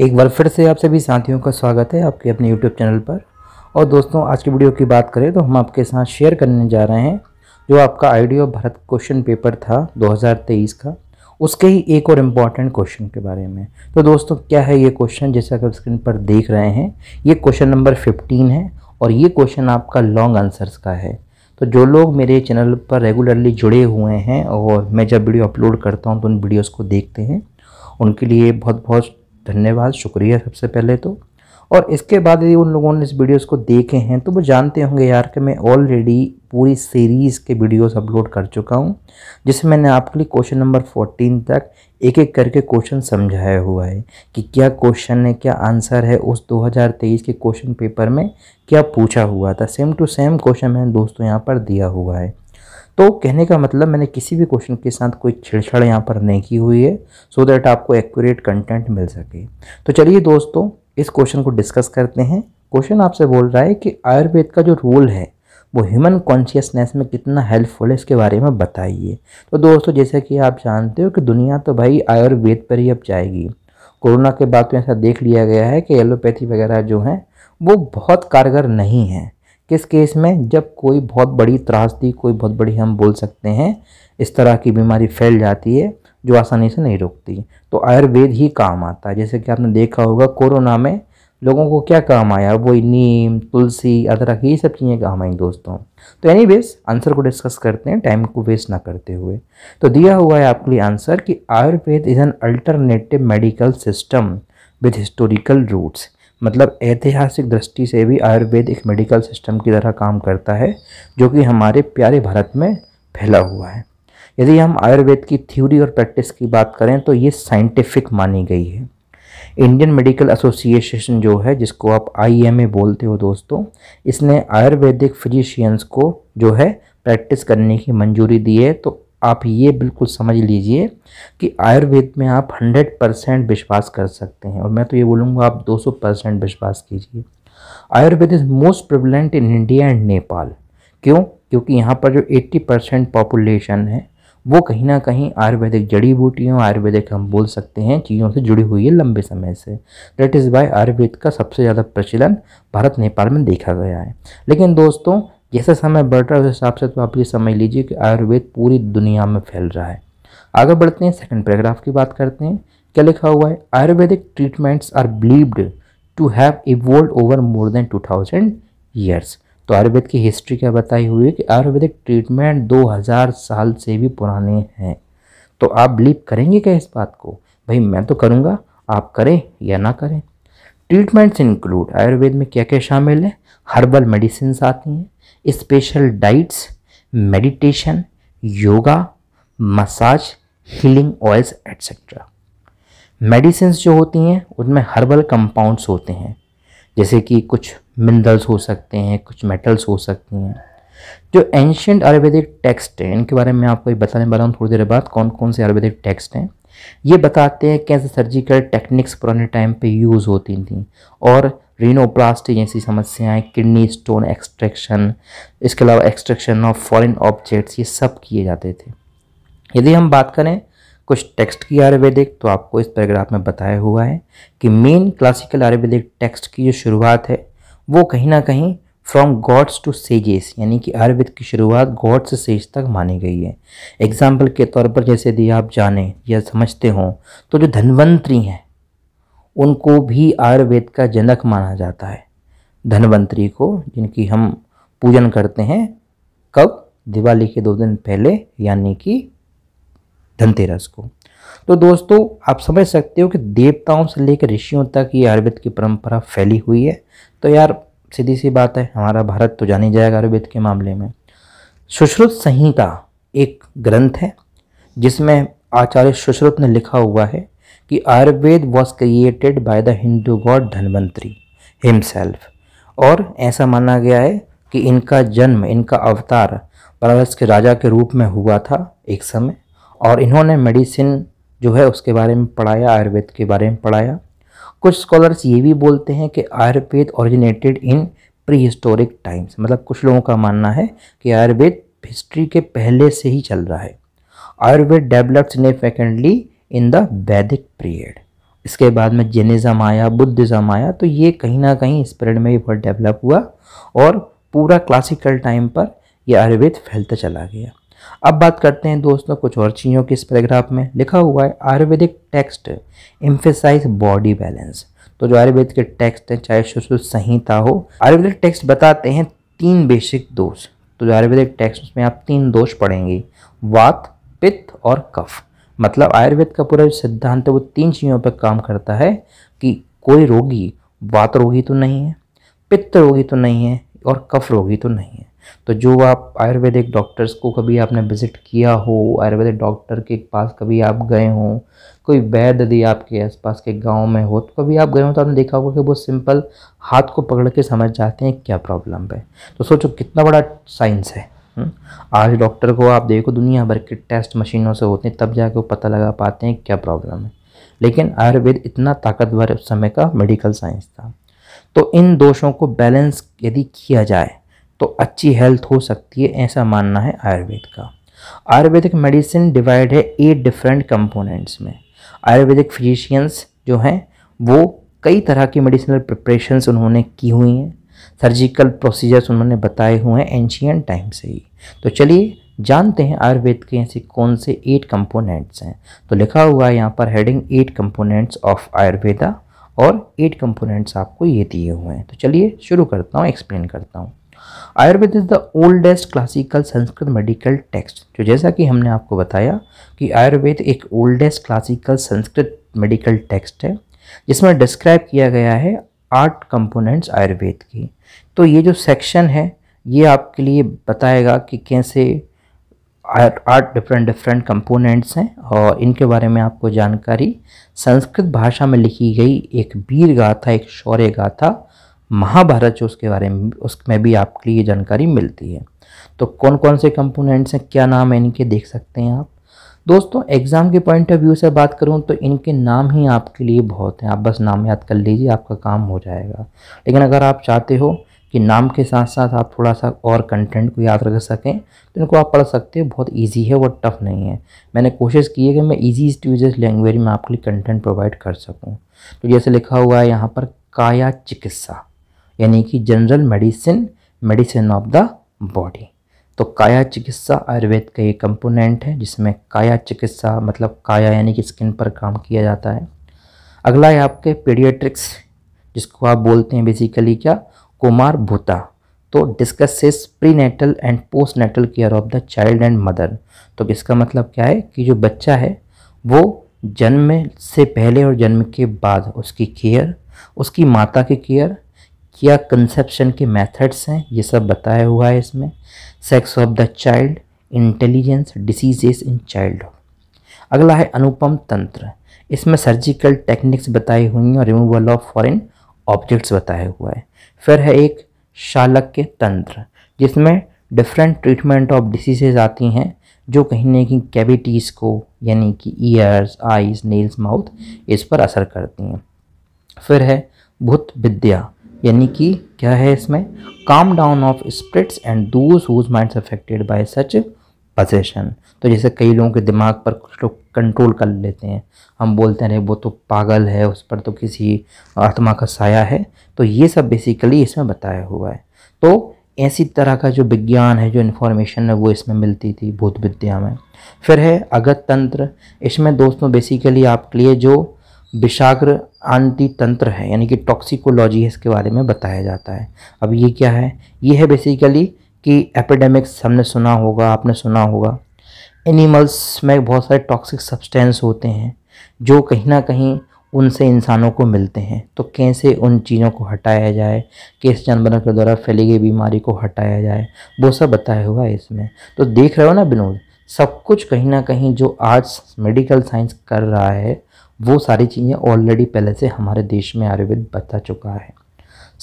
एक बार फिर से आप सभी साथियों का स्वागत है आपके अपने यूट्यूब चैनल पर और दोस्तों आज की वीडियो की बात करें तो हम आपके साथ शेयर करने जा रहे हैं जो आपका ऑफ भारत क्वेश्चन पेपर था 2023 का उसके ही एक और इम्पॉर्टेंट क्वेश्चन के बारे में तो दोस्तों क्या है ये क्वेश्चन जैसा कि आप स्क्रीन पर देख रहे हैं ये क्वेश्चन नंबर फिफ्टीन है और ये क्वेश्चन आपका लॉन्ग आंसर्स का है तो जो लोग मेरे चैनल पर रेगुलरली जुड़े हुए हैं और मैं जब वीडियो अपलोड करता हूँ तो उन वीडियोज़ को देखते हैं उनके लिए बहुत बहुत धन्यवाद शुक्रिया सबसे पहले तो और इसके बाद यदि उन लोगों ने इस वीडियोस को देखे हैं तो वो जानते होंगे यार कि मैं ऑलरेडी पूरी सीरीज़ के वीडियोस अपलोड कर चुका हूँ जिसमें मैंने आपके लिए क्वेश्चन नंबर फोर्टीन तक एक एक करके क्वेश्चन समझाया हुआ है कि क्या क्वेश्चन है क्या आंसर है उस 2023 के क्वेश्चन पेपर में क्या पूछा हुआ था सेम टू सेम क्वेश्चन मैंने दोस्तों यहाँ पर दिया हुआ है तो कहने का मतलब मैंने किसी भी क्वेश्चन के साथ कोई छेड़छाड़ यहाँ पर नहीं की हुई है सो so दैट आपको एक्यूरेट कंटेंट मिल सके तो चलिए दोस्तों इस क्वेश्चन को डिस्कस करते हैं क्वेश्चन आपसे बोल रहा है कि आयुर्वेद का जो रोल है वो ह्यूमन कॉन्शियसनेस में कितना हेल्पफुल है इसके बारे में बताइए तो दोस्तों जैसे कि आप जानते हो कि दुनिया तो भाई आयुर्वेद पर ही अब जाएगी कोरोना के बाद तो ऐसा देख लिया गया है कि एलोपैथी वगैरह जो हैं वो बहुत कारगर नहीं है किस केस में जब कोई बहुत बड़ी त्रासदी कोई बहुत बड़ी हम बोल सकते हैं इस तरह की बीमारी फैल जाती है जो आसानी से नहीं रोकती तो आयुर्वेद ही काम आता है जैसे कि आपने देखा होगा कोरोना में लोगों को क्या काम आया वही नीम तुलसी अदरक ये सब चीज़ें काम आई दोस्तों तो एनी वेज आंसर को डिस्कस करते हैं टाइम को वेस्ट ना करते हुए तो दिया हुआ है आपके लिए आंसर कि Ayurveda is an alternative medical system with historical roots मतलब ऐतिहासिक दृष्टि से भी आयुर्वेद एक मेडिकल सिस्टम की तरह काम करता है जो कि हमारे प्यारे भारत में फैला हुआ है यदि हम आयुर्वेद की थ्योरी और प्रैक्टिस की बात करें तो ये साइंटिफिक मानी गई है इंडियन मेडिकल एसोसिएशन जो है जिसको आप आईएमए बोलते हो दोस्तों इसने आयुर्वेदिक फिजिशियंस को जो है प्रैक्टिस करने की मंजूरी दी है तो आप ये बिल्कुल समझ लीजिए कि आयुर्वेद में आप 100 परसेंट विश्वास कर सकते हैं और मैं तो ये बोलूँगा आप 200 परसेंट विश्वास कीजिए Ayurveda is most prevalent in India and Nepal क्यों क्योंकि यहाँ पर जो 80 परसेंट पॉपुलेशन है वो कहीं ना कहीं आयुर्वेदिक जड़ी बूटियों आयुर्वेदिक हम बोल सकते हैं चीज़ों से जुड़ी हुई है लंबे समय say that is why Ayurveda का सबसे ज़्यादा प्रचलन भारत नेपाल में देखा गया है लेकिन दोस्तों जैसा समय बढ़ रहा है उस हिसाब से तो आप ये समझ लीजिए कि आयुर्वेद पूरी दुनिया में फैल रहा है आगे बढ़ते हैं सेकंड पैराग्राफ की बात करते हैं क्या लिखा हुआ है Ayurvedic treatments are believed to have evolve over more than two thousand years तो आयुर्वेद की हिस्ट्री क्या बताई हुई है कि आयुर्वेदिक ट्रीटमेंट दो हज़ार साल से भी पुराने हैं तो आप बिलीव करेंगे क्या इस बात को भाई मैं तो करूँगा आप करें या ना करें ट्रीटमेंट्स इंक्लूड आयुर्वेद में क्या क्या शामिल है हर्बल मेडिसिन आती हैं special diets meditation yoga massage healing oils etcetera medicine जो होती हैं उनमें हर्बल कंपाउंड्स होते हैं जैसे कि कुछ मिनरल्स हो सकते हैं कुछ मेटल्स हो सकती हैं जो एंशेंट आयुर्वेदिक टेक्स्ट हैं इनके बारे में आपको बताने वाला हूँ थोड़ी देर बाद कौन कौन से आयुर्वेदिक टेक्स्ट हैं ये बताते हैं कैसे सर्जिकल टेक्निक्स पुराने टाइम पे यूज़ होती थी और रीनोप्लास्टी जैसी समस्याएं किडनी स्टोन एक्सट्रैक्शन इसके अलावा एक्सट्रैक्शन ऑफ फॉरेन ऑब्जेक्ट्स ये सब किए जाते थे यदि हम बात करें कुछ टेक्स्ट की आयुर्वेदिक तो आपको इस पैराग्राफ में बताया हुआ है कि मेन क्लासिकल आयुर्वेदिक टेक्स्ट की जो शुरुआत है वो कहीं ना कहीं फ्रॉम गॉड्स टू सेजेस यानी कि आयुर्वेद की शुरुआत गॉड से सेज तक मानी गई है एग्जाम्पल के तौर पर जैसे यदि आप जाने या समझते हो तो जो धनवंतरी हैं उनको भी आयुर्वेद का जनक माना जाता है धनवंतरी को जिनकी हम पूजन करते हैं कब दिवाली के दो दिन पहले यानी कि धनतेरस को तो दोस्तों आप समझ सकते हो कि देवताओं से लेकर ऋषियों तक ये आयुर्वेद की परंपरा फैली हुई है तो यार सीधी सी बात है हमारा भारत तो जानी जाएगा आयुर्वेद के मामले में सुश्रुत संहिता एक ग्रंथ है जिसमें आचार्य सुश्रुत ने लिखा हुआ है कि Ayurveda was created by the Hindu god Dhanvantari himself और ऐसा माना गया है कि इनका जन्म इनका अवतार पारस के राजा के रूप में हुआ था एक समय और इन्होंने मेडिसिन जो है उसके बारे में पढ़ाया आयुर्वेद के बारे में पढ़ाया कुछ स्कॉलर्स ये भी बोलते हैं कि Ayurveda originated in pre times मतलब कुछ लोगों का मानना है कि आयुर्वेद हिस्ट्री के पहले से ही चल रहा है Ayurveda develop significantly in the Vedic period इसके बाद में जेनिज़म आया बुद्धिज़्म आया तो ये कहीं ना कहीं इस पीरियड में भी बहुत डेवलप हुआ और पूरा क्लासिकल टाइम पर यह आयुर्वेद फैलता चला गया अब बात करते हैं दोस्तों कुछ और चीज़ों की इस पैराग्राफ में लिखा हुआ है Ayurvedic text emphasize body balance तो जो आयुर्वेद के टेक्स्ट हैं चाहे सुश्रुत संहिता हो आयुर्वेदिक टेक्स्ट बताते हैं तीन बेसिक दोष तो जो आयुर्वेदिक टेक्स्ट में आप तीन दोष पढ़ेंगे वात पित्त और कफ मतलब आयुर्वेद का पूरा जो सिद्धांत है वो तीन चीज़ों पर काम करता है कि कोई रोगी वात रोगी तो नहीं है पित्त रोगी तो नहीं है और कफ रोगी तो नहीं है तो जो आप आयुर्वेदिक डॉक्टर्स को कभी आपने विज़िट किया हो आयुर्वेदिक डॉक्टर के पास कभी आप गए हों कोई वैद यदि आपके आसपास के गांव में हो तो कभी आप गए हो तो आपने देखा होगा कि वो सिंपल हाथ को पकड़ के समझ जाते हैं क्या प्रॉब्लम है तो सोचो कितना बड़ा साइंस है हम्म। आज डॉक्टर को आप देखो दुनिया भर के टेस्ट मशीनों से होते हैं तब जाके वो पता लगा पाते हैं क्या प्रॉब्लम है लेकिन आयुर्वेद इतना ताकतवर उस समय का मेडिकल साइंस था तो इन दोषों को बैलेंस यदि किया जाए तो अच्छी हेल्थ हो सकती है ऐसा मानना है आयुर्वेद का आयुर्वेदिक मेडिसिन डिवाइड है एट डिफरेंट कंपोनेंट्स में आयुर्वेदिक फिजिशियंस जो हैं वो कई तरह की मेडिसिनल प्रिपरेशंस उन्होंने की हुई हैं सर्जिकल प्रोसीजर्स उन्होंने बताए हुए हैं एंशियन टाइम से ही तो चलिए जानते हैं आयुर्वेद के ऐसे कौन से एट कंपोनेंट्स हैं तो लिखा हुआ है यहाँ पर heading eight components of Ayurveda और एट कंपोनेंट्स आपको ये दिए हुए हैं तो चलिए शुरू करता हूँ एक्सप्लेन करता हूँ Ayurveda is the oldest classical Sanskrit medical text जो तो जैसा कि हमने आपको बताया कि आयुर्वेद एक oldest classical Sanskrit medical text है जिसमें डिस्क्राइब किया गया है आठ कंपोनेंट्स आयुर्वेद की तो ये जो सेक्शन है ये आपके लिए बताएगा कि कैसे आठ डिफरेंट डिफरेंट कंपोनेंट्स हैं और इनके बारे में आपको जानकारी संस्कृत भाषा में लिखी गई एक वीर गाथा एक शौर्य गाथा महाभारत जो उसके बारे में उसमें भी आपके लिए जानकारी मिलती है तो कौन कौन से कंपोनेंट्स हैं क्या नाम है इनके देख सकते हैं आप दोस्तों एग्ज़ाम के पॉइंट ऑफ व्यू से बात करूं तो इनके नाम ही आपके लिए बहुत हैं आप बस नाम याद कर लीजिए आपका काम हो जाएगा लेकिन अगर आप चाहते हो कि नाम के साथ साथ आप थोड़ा सा और कंटेंट को याद रख सकें तो इनको आप पढ़ सकते हो बहुत इजी है वो टफ नहीं है मैंने कोशिश की है कि मैं ईजी स्टूजेस लैंग्वेज में आपके लिए कंटेंट प्रोवाइड कर सकूँ तो जैसे लिखा हुआ है यहाँ पर काया चिकित्सा यानी कि general medicine medicine of the body तो काया चिकित्सा आयुर्वेद का एक कंपोनेंट है जिसमें काया चिकित्सा मतलब काया यानी कि स्किन पर काम किया जाता है अगला है आपके पीडियाट्रिक्स जिसको आप बोलते हैं बेसिकली क्या कुमार भूता तो discusses prenatal and postnatal care of the child and mother तो इसका मतलब क्या है कि जो बच्चा है वो जन्म से पहले और जन्म के बाद उसकी केयर उसकी माता की केयर क्या कंसेप्शन के मेथड्स हैं ये सब बताया हुआ है इसमें sex of the child intelligence diseases in child अगला है अनुपम तंत्र इसमें सर्जिकल टेक्निक्स बताई हुई हैं और रिमूवल ऑफ फॉरेन ऑब्जेक्ट्स बताया हुआ है फिर है एक शालक के तंत्र जिसमें डिफरेंट ट्रीटमेंट ऑफ डिसीजेज आती हैं जो कहीं ना कहीं कैविटीज़ को यानी कि ईयर्स आइज नेल्स माउथ इस पर असर करती हैं फिर है भूत विद्या यानी कि क्या है इसमें calm down of spirits and those whose minds affected by such possession तो जैसे कई लोगों के दिमाग पर कुछ लोग कंट्रोल कर लेते हैं हम बोलते हैं वो तो पागल है उस पर तो किसी आत्मा का साया है तो ये सब बेसिकली इसमें बताया हुआ है तो ऐसी तरह का जो विज्ञान है जो इन्फॉर्मेशन है वो इसमें मिलती थी भूत विद्या में फिर है अगत तंत्र इसमें दोस्तों बेसिकली आपके लिए जो विषाग्र आंटी तंत्र है यानी कि टॉक्सिकोलॉजी है इसके बारे में बताया जाता है अब ये क्या है ये है बेसिकली कि एपिडेमिक्स हमने सुना होगा आपने सुना होगा एनिमल्स में बहुत सारे टॉक्सिक सब्सटेंस होते हैं जो कहीं ना कहीं उनसे इंसानों को मिलते हैं तो कैसे उन चीज़ों को हटाया जाए किस जानवरों के द्वारा फैली गई बीमारी को हटाया जाए वो सब बताया हुआ है इसमें तो देख रहे हो ना विनोद सब कुछ कहीं ना कहीं जो आज मेडिकल साइंस कर रहा है वो सारी चीज़ें ऑलरेडी पहले से हमारे देश में आयुर्वेद बता चुका है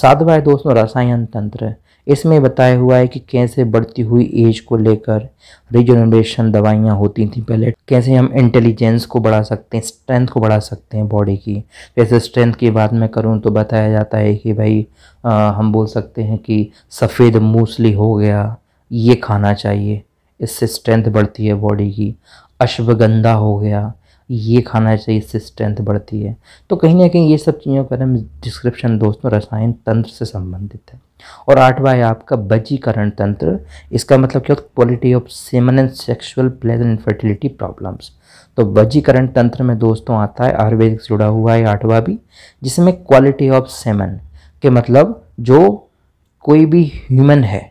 सातवा है दोस्तों रसायन तंत्र इसमें बताया हुआ है कि कैसे बढ़ती हुई एज को लेकर रिजनरेशन दवाइयाँ होती थी पहले कैसे हम इंटेलिजेंस को बढ़ा सकते हैं स्ट्रेंथ को बढ़ा सकते हैं बॉडी की जैसे स्ट्रेंथ की बात मैं करूँ तो बताया जाता है कि भाई आ, हम बोल सकते हैं कि सफ़ेद मूसली हो गया ये खाना चाहिए इससे स्ट्रेंथ बढ़ती है बॉडी की अश्वगंधा हो गया ये खाना चाहिए इससे स्ट्रेंथ बढ़ती है तो कहीं ना कहीं ये सब चीज़ों का डिस्क्रिप्शन दोस्तों रसायन तंत्र से संबंधित है और आठवां है आपका बजीकरण तंत्र इसका मतलब क्या होता है quality of semen and sexual pleasure infertility problems तो बजीकरण तंत्र में दोस्तों आता है आयुर्वेदिक से जुड़ा हुआ है आठवां भी जिसमें क्वालिटी ऑफ सेमन के मतलब जो कोई भी ह्यूमन है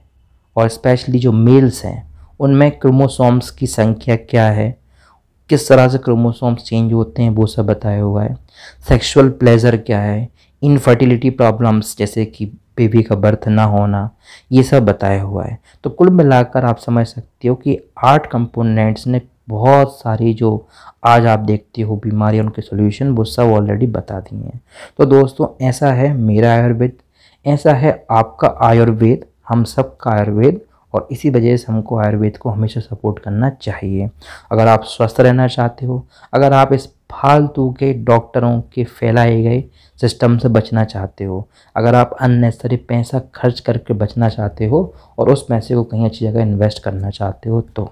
और स्पेशली जो मेल्स हैं उनमें क्रोमोसोम्स की संख्या क्या है किस तरह से क्रोमोसोम्स चेंज होते हैं वो सब बताया हुआ है सेक्सुअल प्लेजर क्या है इनफर्टिलिटी प्रॉब्लम्स जैसे कि बेबी का बर्थ ना होना ये सब बताया हुआ है तो कुल मिलाकर आप समझ सकते हो कि आठ कंपोनेंट्स ने बहुत सारी जो आज आप देखते हो बीमारी उनके सोल्यूशन वो सब ऑलरेडी बता दिए हैं तो दोस्तों ऐसा है मेरा आयुर्वेद ऐसा है आपका आयुर्वेद हम सब का आयुर्वेद और इसी वजह से हमको आयुर्वेद को हमेशा सपोर्ट करना चाहिए अगर आप स्वस्थ रहना चाहते हो अगर आप इस फालतू के डॉक्टरों के फैलाए गए सिस्टम से बचना चाहते हो अगर आप अननेसरी पैसा खर्च करके बचना चाहते हो और उस पैसे को कहीं अच्छी जगह इन्वेस्ट करना चाहते हो तो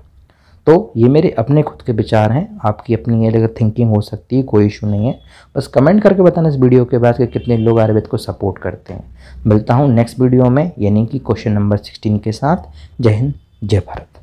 तो ये मेरे अपने खुद के विचार हैं आपकी अपनी ये अगर थिंकिंग हो सकती है कोई इशू नहीं है बस कमेंट करके बताना इस वीडियो के बाद कि कितने लोग आयुर्वेद को सपोर्ट करते हैं मिलता हूँ नेक्स्ट वीडियो में यानी कि क्वेश्चन नंबर सिक्सटीन के साथ जय हिंद जय भारत